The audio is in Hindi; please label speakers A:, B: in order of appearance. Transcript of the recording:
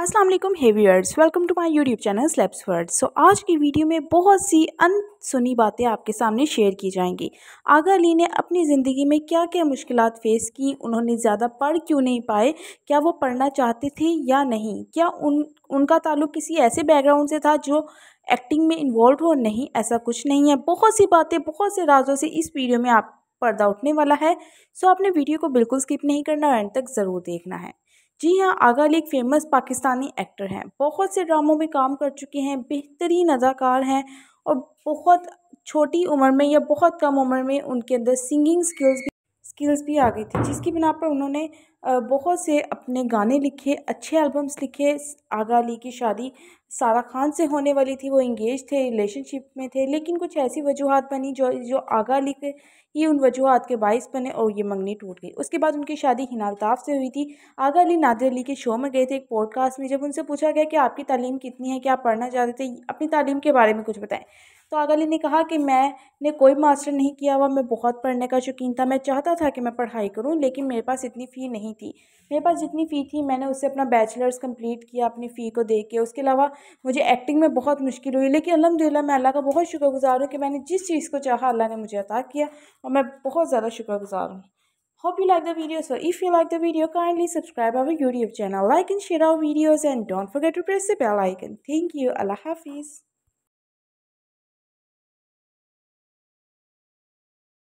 A: Aslam hey viewers welcome to my YouTube channel स्लेप्स वर्ड्स सो आज की वीडियो में बहुत सी अनसुनी बातें आपके सामने शेयर की जाएंगी आगा अली ने अपनी ज़िंदगी में क्या क्या मुश्किल फ़ेस की उन्होंने ज़्यादा पढ़ क्यों नहीं पाए क्या वो पढ़ना चाहते थे या नहीं क्या उन उनका ताल्लुक किसी ऐसे बैकग्राउंड से था जो एक्टिंग में इन्वॉल्व हो नहीं ऐसा कुछ नहीं है बहुत सी बातें बहुत से राजों से इस वीडियो में आप पर्दा उठने वाला है सो आपने वीडियो को बिल्कुल स्किप नहीं करना और एंड तक ज़रूर देखना है जी हाँ आगा अली एक फेमस पाकिस्तानी एक्टर हैं बहुत से ड्रामों में काम कर चुके हैं बेहतरीन अदाकार हैं और बहुत छोटी उम्र में या बहुत कम उम्र में उनके अंदर सिंगिंग स्किल्स स्किल्स भी आ गई थी जिसकी बिना पर उन्होंने बहुत से अपने गाने लिखे अच्छे एल्बम्स लिखे आगा अली की शादी सारा खान से होने वाली थी वो इंगेज थे रिलेशनशिप में थे लेकिन कुछ ऐसी वजूहत बनी जो जो आगा अली के ये उन वजूहत के बायस बने और ये मंगनी टूट गई उसके बाद उनकी शादी हिनालताफ से हुई थी आगा अली नादिर अली के शो में गए थे एक पॉडकास्ट में जब उनसे पूछा गया कि आपकी तालीम कितनी है क्या आप पढ़ना चाहते थे अपनी तालीम के बारे में कुछ बताएं तो आगाली ने कहा कि मैंने कोई मास्टर नहीं किया हुआ मैं बहुत पढ़ने का शौकीन था मैं चाहता था कि मैं पढ़ाई करूं लेकिन मेरे पास इतनी फ़ी नहीं थी मेरे पास जितनी फ़ी थी मैंने उससे अपना बैचलर्स कंप्लीट किया अपनी फ़ी को दे के उसके अलावा मुझे एक्टिंग में बहुत मुश्किल हुई लेकिन अलहमदिल्ला मैं अल्लाह का बहुत शुक्रगुजार हूँ कि मैंने जिस चीज़ को चाहा अल्लाह ने मुझे अता किया और मैं बहुत ज़्यादा शुक्रगुजार हूँ Hope you like the video. So if you like the video, kindly subscribe our YouTube channel, like and share our videos and don't forget to press the bell icon. Thank you. Allah Hafiz.